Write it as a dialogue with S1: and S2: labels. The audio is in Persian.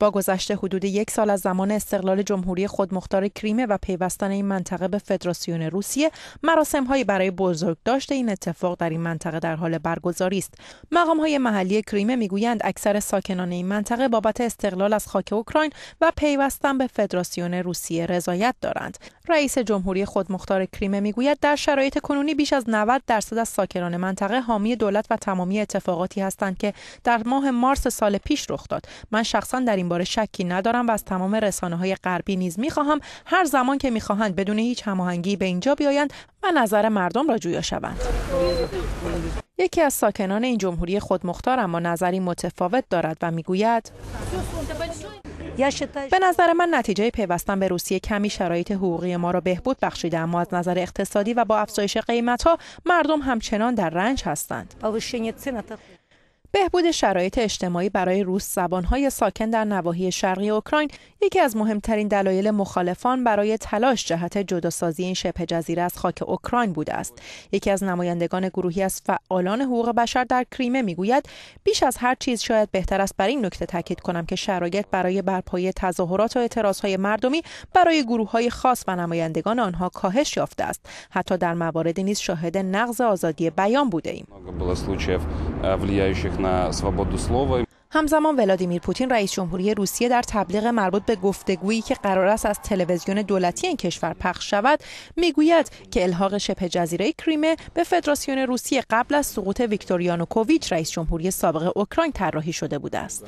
S1: با گذشته حدود یک سال از زمان استقلال جمهوری خودمختار کریمه و پیوستن این منطقه به فدراسیون روسیه مراسم هایی برای بزرگداشت این اتفاق در این منطقه در حال برگزاری است مقام های محلی کریمه میگویند اکثر ساکنان این منطقه بابت استقلال از خاک اوکراین و پیوستن به فدراسیون روسیه رضایت دارند رئیس جمهوری خودمختار کریمه میگوید در شرایط کنونی بیش از 90 درصد از ساکنان منطقه حامی دولت و تمامی اتفاقاتی هستند که در ماه مارس سال پیش رخ داد من شخصا در این باره شکی ندارم و از تمام رسانه های غربی نیز میخواهم هر زمان که میخواهند بدون هیچ هماهنگی به اینجا بیایند و نظر مردم را جویا شوند یکی از ساکنان این جمهوری خودمختار اما نظری متفاوت دارد و میگوید به نظر من نتیجه پیوستن به روسیه کمی شرایط حقوقی ما را بهبود بخشیده اما از نظر اقتصادی و با افزایش قیمت ها مردم همچنان در رنج هستند بهبود شرایط اجتماعی برای روس زبانهای ساکن در نواحی شرقی اوکراین یکی از مهمترین دلایل مخالفان برای تلاش جهت جداسازی این شبه جزیره از خاک اوکراین بوده است یکی از نمایندگان گروهی از فعالان حقوق بشر در کریمه میگوید بیش از هر چیز شاید بهتر است بر این نکته تاکید کنم که شرایط برای برپایی تظاهرات و اعتراضهای مردمی برای گروه های خاص و نمایندگان آنها کاهش یافته است حتی در مواردی نیز شاهد نقض آزادی بیان بوده свободу слова. همزمان ولادیمیر پوتین رئیس جمهوری روسیه در تبلیغ مربوط به گفتگویی که قرار است از تلویزیون دولتی این کشور پخش شود میگوید که الحاق شبه جزیره کریمه به فدراسیون روسیه قبل از سقوط ویکتوریانوکوویچ رئیس جمهوری سابق اوکراین طراحی شده بوده است